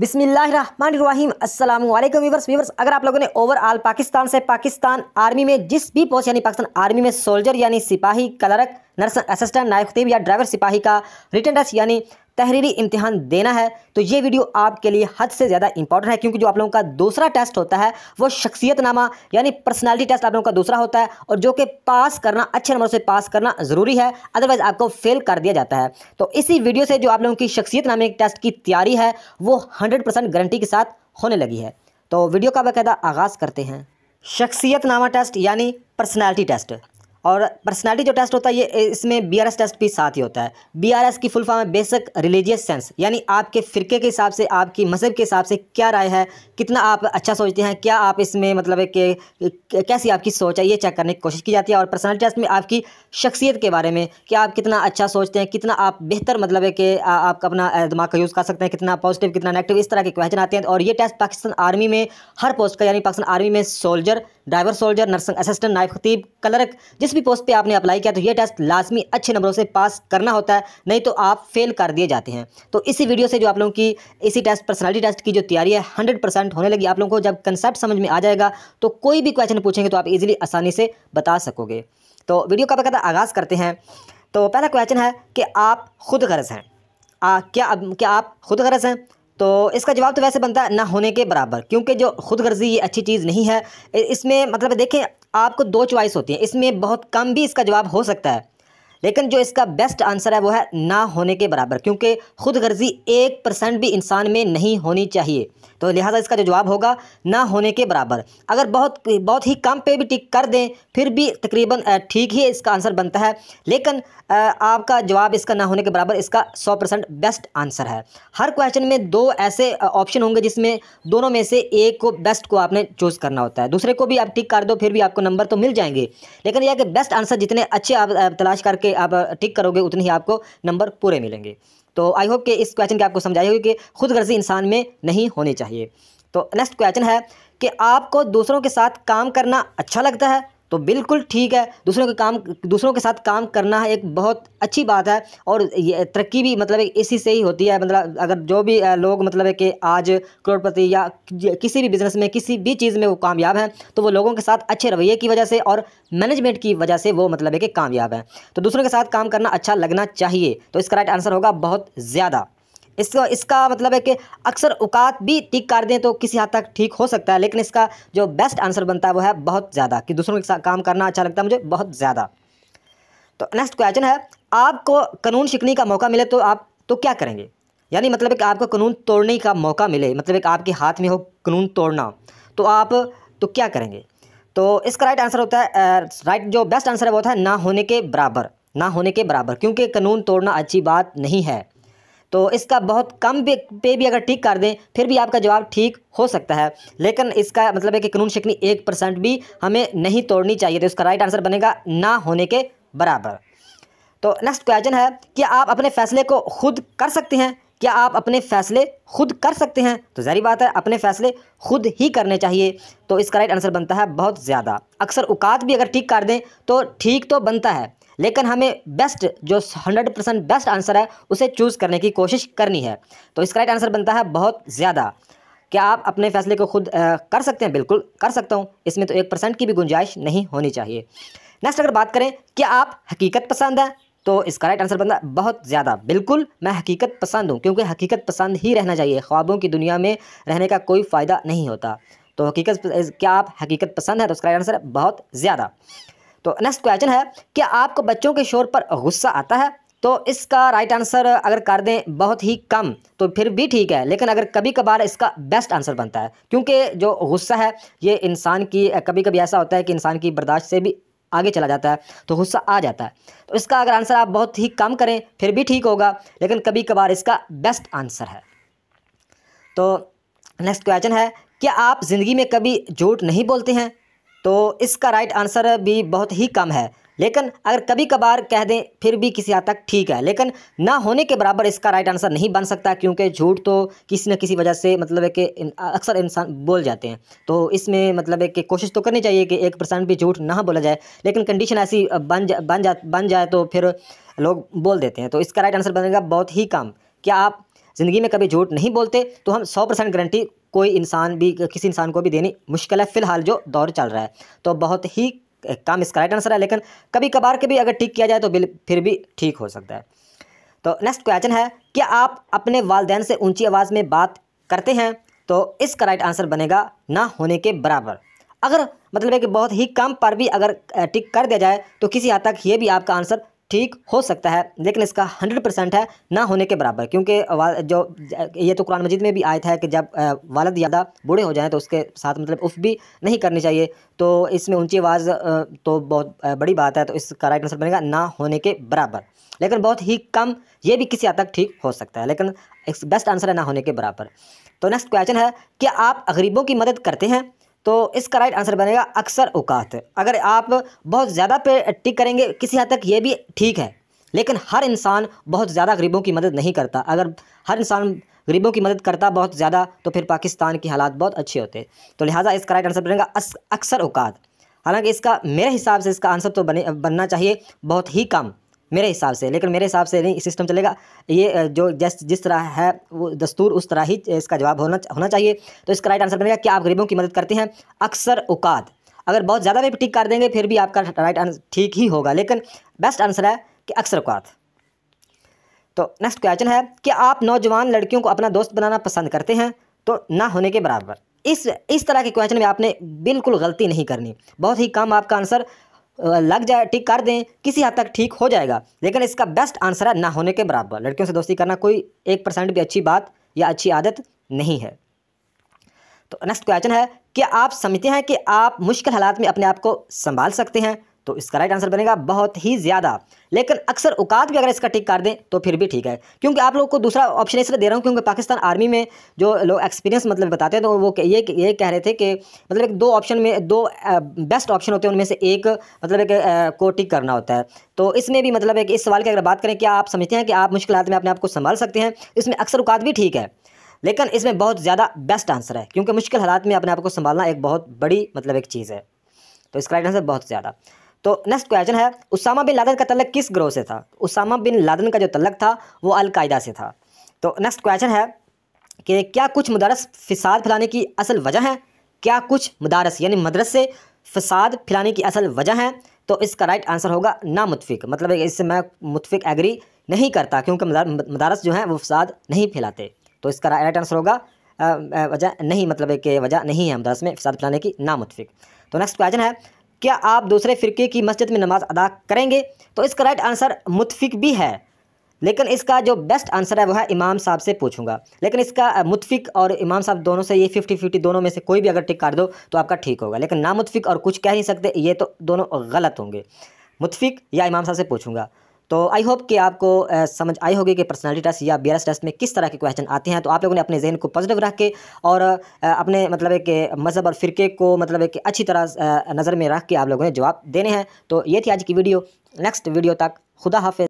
बिसमीम अस्सलाम viewers viewers अगर आप लोगों ने ओवरऑल पाकिस्तान से पाकिस्तान आर्मी में जिस भी पोस्ट यानी पाकिस्तान आर्मी में सोल्जर यानी सिपाही कलरक नर्स असिस्टेंट नायब खतीब या ड्राइवर सिपाही का रिटर्न टेस्ट यानी तहरीरी इम्तिहान देना है तो ये वीडियो आपके लिए हद से ज़्यादा इंपॉर्टेंट है क्योंकि जो आप लोगों का दूसरा टेस्ट होता है वो शख्सियतनामा यानी पर्सनालिटी टेस्ट आप लोगों का दूसरा होता है और जो कि पास करना अच्छे नंबर से पास करना ज़रूरी है अदरवाइज़ आपको फेल कर दिया जाता है तो इसी वीडियो से जो आप लोगों की शख्सियतनामे टेस्ट की तैयारी है वो हंड्रेड परसेंट गारंटी के साथ होने लगी है तो वीडियो का बाकायदा आगाज़ करते हैं शख्सियतनामा टेस्ट यानी पर्सनैलिटी टेस्ट और पर्सनालिटी जो टेस्ट होता है ये इसमें बी टेस्ट भी साथ ही होता है बी की फुल फॉर्म है बेसिक रिलीजियस सेंस यानी आपके फ़िरके के हिसाब से आपकी मज़हब के हिसाब से क्या राय है कितना आप अच्छा सोचते हैं क्या आप इसमें मतलब के कैसी आपकी सोच है ये चेक करने की कोशिश की जाती है और पर्सनैलिटी टेस्ट में आपकी शख्सियत के बारे में कि आप कितना अच्छा सोचते हैं कितना आप बेहतर मतलब है कि आप अपना दिमाग का यूज़ कर सकते हैं कितना पॉजिटिव कितना नेगेटिव इस तरह के क्वेश्चन आते हैं और ये टेस्ट पाकिस्तान आर्मी में हर पोस्ट का यानी पाकिस्तान आर्मी में soldier driver soldier nursing assistant नायब खतीब क्लर्क जिस भी पोस्ट पे आपने अप्लाई किया तो ये टेस्ट लाजमी अच्छे नंबरों से पास करना होता है नहीं तो आप फेल कर दिए जाते हैं तो इसी वीडियो से जो आप लोगों की इसी टेस्ट पर्सनैलिटी टेस्ट की जो तैयारी है हंड्रेड होने लगी आप लोगों को जब कंसेप्ट समझ में आ जाएगा तो कोई भी क्वेश्चन पूछेंगे तो आप इजिली आसानी से बता सकोगे तो वीडियो का बकायदा आगाज़ करते हैं तो पहला क्वेश्चन है कि आप खुद गर्ज हैं आ, क्या अब क्या आप खुद गरज हैं तो इसका जवाब तो वैसे बनता है ना होने के बराबर क्योंकि जो खुद गर्जी ये अच्छी चीज़ नहीं है इसमें मतलब देखें आपको दो चॉइस होती है इसमें बहुत कम भी इसका जवाब हो सकता है लेकिन जो इसका बेस्ट आंसर है वो है ना होने के बराबर क्योंकि खुद गर्जी एक परसेंट भी इंसान में नहीं होनी चाहिए तो लिहाजा इसका जो जवाब होगा ना होने के बराबर अगर बहुत बहुत ही कम पे भी टिक कर दें फिर भी तकरीबन ठीक ही इसका आंसर बनता है लेकिन आपका जवाब इसका ना होने के बराबर इसका सौ परसेंट बेस्ट आंसर है हर क्वेश्चन में दो ऐसे ऑप्शन होंगे जिसमें दोनों में से एक को बेस्ट को आपने चूज़ करना होता है दूसरे को भी आप टिक कर दो फिर भी आपको नंबर तो मिल जाएंगे लेकिन यह कि बेस्ट आंसर जितने अच्छे आप तलाश करके आप टिक करोगे उतने ही आपको नंबर पूरे मिलेंगे तो आई होप कि इस क्वेश्चन के आपको समझाई होगी कि खुद गर्जी इंसान में नहीं होनी चाहिए तो नेक्स्ट क्वेश्चन है कि आपको दूसरों के साथ काम करना अच्छा लगता है तो बिल्कुल ठीक है दूसरों के काम दूसरों के साथ काम करना है एक बहुत अच्छी बात है और ये तरक्की भी मतलब इसी से ही होती है मतलब अगर जो भी लोग मतलब है कि आज करोड़पति या किसी भी बिज़नेस में किसी भी चीज़ में वो कामयाब हैं तो वो लोगों के साथ अच्छे रवैये की वजह से और मैनेजमेंट की वजह से वो मतलब है कि कामयाब हैं तो दूसरों के साथ काम करना अच्छा लगना चाहिए तो इसका राइट आंसर होगा बहुत ज़्यादा इसका इसका मतलब है कि अक्सर औकात भी ठीक कर दें तो किसी हद तक ठीक हो सकता है लेकिन इसका जो बेस्ट आंसर बनता है वो है बहुत ज़्यादा कि दूसरों के साथ काम करना अच्छा लगता है मुझे बहुत ज़्यादा तो नेक्स्ट क्वेश्चन है आपको कानून सीखने का मौका मिले तो आप तो क्या करेंगे यानी मतलब कि आपको कानून तोड़ने का मौका मिले मतलब कि आपके हाथ में हो कानून तोड़ना तो आप तो क्या करेंगे तो इसका राइट आंसर होता है राइट जो बेस्ट आंसर है वो होता है ना होने के बराबर ना होने के बराबर क्योंकि कानून तोड़ना अच्छी बात नहीं है तो इसका बहुत कम पे, पे भी अगर ठीक कर दें फिर भी आपका जवाब ठीक हो सकता है लेकिन इसका मतलब है कि कानून शिकनी एक परसेंट भी हमें नहीं तोड़नी चाहिए तो इसका राइट आंसर बनेगा ना होने के बराबर तो नेक्स्ट क्वेश्चन है कि आप अपने फैसले को खुद कर सकते हैं क्या आप अपने फैसले खुद कर सकते हैं तो जहरी बात है अपने फैसले खुद ही करने चाहिए तो इसका राइट आंसर बनता है बहुत ज़्यादा अक्सर उकात भी अगर ठीक कर दें तो ठीक तो बनता है लेकिन हमें बेस्ट जो हंड्रेड परसेंट बेस्ट आंसर है उसे चूज़ करने की कोशिश करनी है तो इसका राइट आंसर बनता है बहुत ज़्यादा क्या आप अपने फैसले को खुद आ, कर सकते हैं बिल्कुल कर सकता हूँ इसमें तो एक परसेंट की भी गुंजाइश नहीं होनी चाहिए नेक्स्ट अगर बात करें क्या आप हकीकत पसंद है तो इसका राइट आंसर बनता है बहुत ज़्यादा बिल्कुल मैं हकीकत पसंद हूँ क्योंकि हकीकत पसंद ही रहना चाहिए ख्वाबों की दुनिया में रहने का कोई फ़ायदा नहीं होता तो हकीकत क्या आप हकीकत पसंद तो है तो उसका आंसर बहुत ज़्यादा तो नेक्स्ट क्वेश्चन है कि आपको बच्चों के शोर पर गुस्सा आता है तो इसका राइट आंसर अगर कर दें बहुत ही कम तो फिर भी ठीक है लेकिन अगर कभी कभार इसका बेस्ट आंसर बनता है क्योंकि जो गुस्सा है ये इंसान की कभी कभी ऐसा होता है कि इंसान की बर्दाश्त से भी आगे चला जाता है तो गुस्सा आ जाता है तो इसका अगर आंसर आप बहुत ही कम करें फिर भी ठीक होगा लेकिन कभी कभार इसका बेस्ट आंसर है तो नेक्स्ट क्वेश्चन है क्या आप ज़िंदगी में कभी झूठ नहीं बोलते हैं तो इसका राइट आंसर भी बहुत ही कम है लेकिन अगर कभी कभार कह दें फिर भी किसी हद तक ठीक है लेकिन ना होने के बराबर इसका राइट आंसर नहीं बन सकता क्योंकि झूठ तो किसी न किसी वजह से मतलब है कि अक्सर इंसान बोल जाते हैं तो इसमें मतलब है कि कोशिश तो करनी चाहिए कि एक परसेंट भी झूठ ना बोला जाए लेकिन कंडीशन ऐसी बन जा बन जा बन जाए तो फिर लोग बोल देते हैं तो इसका राइट आंसर बनेगा बहुत ही कम क्या आप ज़िंदगी में कभी झूठ नहीं बोलते तो हम सौ परसेंट गारंटी कोई इंसान भी किसी इंसान को भी देनी मुश्किल है फ़िलहाल जो दौर चल रहा है तो बहुत ही काम इसका राइट आंसर है लेकिन कभी कभार के भी अगर ठीक किया जाए तो बिल फिर भी ठीक हो सकता है तो नेक्स्ट क्वेश्चन है कि आप अपने वालदेन से ऊंची आवाज़ में बात करते हैं तो इसका राइट आंसर बनेगा ना होने के बराबर अगर मतलब है कि बहुत ही कम पर भी अगर टिक कर दिया जाए तो किसी हद तक ये भी आपका आंसर ठीक हो सकता है लेकिन इसका हंड्रेड परसेंट है ना होने के बराबर क्योंकि जो ये तो कुरान मजीद में भी आयत है कि जब वालद यादा बूढ़े हो जाएं तो उसके साथ मतलब उफ़ भी नहीं करनी चाहिए तो इसमें ऊंची आवाज़ तो बहुत बड़ी बात है तो इसका राइट आंसर बनेगा ना होने के बराबर लेकिन बहुत ही कम ये भी किसी हद तक ठीक हो सकता है लेकिन बेस्ट आंसर है ना होने के बराबर तो नेक्स्ट क्वेश्चन है क्या आप गरीबों की मदद करते हैं तो इसका राइट आंसर बनेगा अक्सर औकात अगर आप बहुत ज़्यादा पे टिक करेंगे किसी हद तक ये भी ठीक है लेकिन हर इंसान बहुत ज़्यादा गरीबों की मदद नहीं करता अगर हर इंसान गरीबों की मदद करता बहुत ज़्यादा तो फिर पाकिस्तान के हालात बहुत अच्छे होते तो लिहाजा इसका राइट आंसर बनेगा अक्सर औकात हालांकि इसका मेरे हिसाब से इसका आंसर तो बने बनना चाहिए बहुत ही कम मेरे हिसाब से लेकिन मेरे हिसाब से नहीं सिस्टम चलेगा ये जो जिस जिस तरह है वो दस्तूर उस तरह ही इसका जवाब होना होना चाहिए तो इसका राइट आंसर बनेगा क्या आप गरीबों की मदद करते हैं अक्सर उकाद अगर बहुत ज़्यादा भी टिक कर देंगे फिर भी आपका राइट आंसर ठीक ही होगा लेकिन बेस्ट आंसर है कि अक्सर उकात तो नेक्स्ट क्वेश्चन है कि आप नौजवान लड़कियों को अपना दोस्त बनाना पसंद करते हैं तो ना होने के बराबर इस इस तरह के क्वेश्चन में आपने बिल्कुल गलती नहीं करनी बहुत ही कम आपका आंसर लग जाए ठीक कर दें किसी हद तक ठीक हो जाएगा लेकिन इसका बेस्ट आंसर है ना होने के बराबर लड़कियों से दोस्ती करना कोई एक परसेंट भी अच्छी बात या अच्छी आदत नहीं है तो नेक्स्ट क्वेश्चन है क्या आप समझते हैं कि आप मुश्किल हालात में अपने आप को संभाल सकते हैं तो इसका राइट आंसर बनेगा बहुत ही ज़्यादा लेकिन अक्सर औकात भी अगर इसका टिक कर दें तो फिर भी ठीक है क्योंकि आप लोग को दूसरा ऑप्शन इसलिए दे रहा हूँ क्योंकि पाकिस्तान आर्मी में जो लोग एक्सपीरियंस मतलब बताते हैं तो वो ये ये कह रहे थे कि मतलब एक दो ऑप्शन में दो बेस्ट ऑप्शन होते हैं उनमें से एक मतलब एक को टिक करना होता है तो इसमें भी मतलब एक इस सवाल की अगर बात करें कि आप समझते हैं कि आप मुश्किल में अपने आप को संभाल सकते हैं इसमें अक्सर औकात भी ठीक है लेकिन इसमें बहुत ज़्यादा बेस्ट आंसर है क्योंकि मुश्किल हालात में अपने आप को संभालना एक बहुत बड़ी मतलब एक चीज़ है तो इसका राइट आंसर बहुत ज़्यादा तो नेक्स्ट क्वेश्चन है उसामा बिन लादन का तलक किस ग्रोह से था उसामा बिन लादन का जो तलक था वो अलकायदा से था तो नेक्स्ट क्वेश्चन है कि क्या कुछ मदारस फिसाद फैलाने की असल वजह है क्या कुछ मदारस यानी मदरस से फसाद फैलाने की असल वजह है तो इसका राइट आंसर होगा ना मुतफिक मतलब इससे मैं मुतफिक एग्री नहीं करता क्योंकि मदारस जो हैं वो फसाद नहीं फैलाते तो इसका राइट आंसर होगा वजह नहीं मतलब कि वजह नहीं है मदरस में फसाद फैलाने की ना मुतफिक तो नेक्स्ट क्वेश्चन है क्या आप दूसरे फ़िरके की मस्जिद में नमाज़ अदा करेंगे तो इसका राइट आंसर मुतफिक भी है लेकिन इसका जो बेस्ट आंसर है वह है इमाम साहब से पूछूंगा लेकिन इसका मुतफिक और इमाम साहब दोनों से ये फिफ्टी फिफ्टी दोनों में से कोई भी अगर टिक कर दो तो आपका ठीक होगा लेकिन ना मुतफिक और कुछ कह नहीं सकते ये तो दोनों गलत होंगे मुतफिक या इमाम साहब से पूछूंगा तो आई होप कि आपको समझ आई होगी कि पर्सनालिटी टेस्ट या बी टेस्ट में किस तरह के क्वेश्चन आते हैं तो आप लोगों ने अपने जहन को पॉजिटिव रख के और अपने मतलब एक मज़हब और फ़िरके को मतलब एक अच्छी तरह नज़र में रख के आप लोगों ने जवाब देने हैं तो ये थी आज की वीडियो नेक्स्ट वीडियो तक खुदा हाफ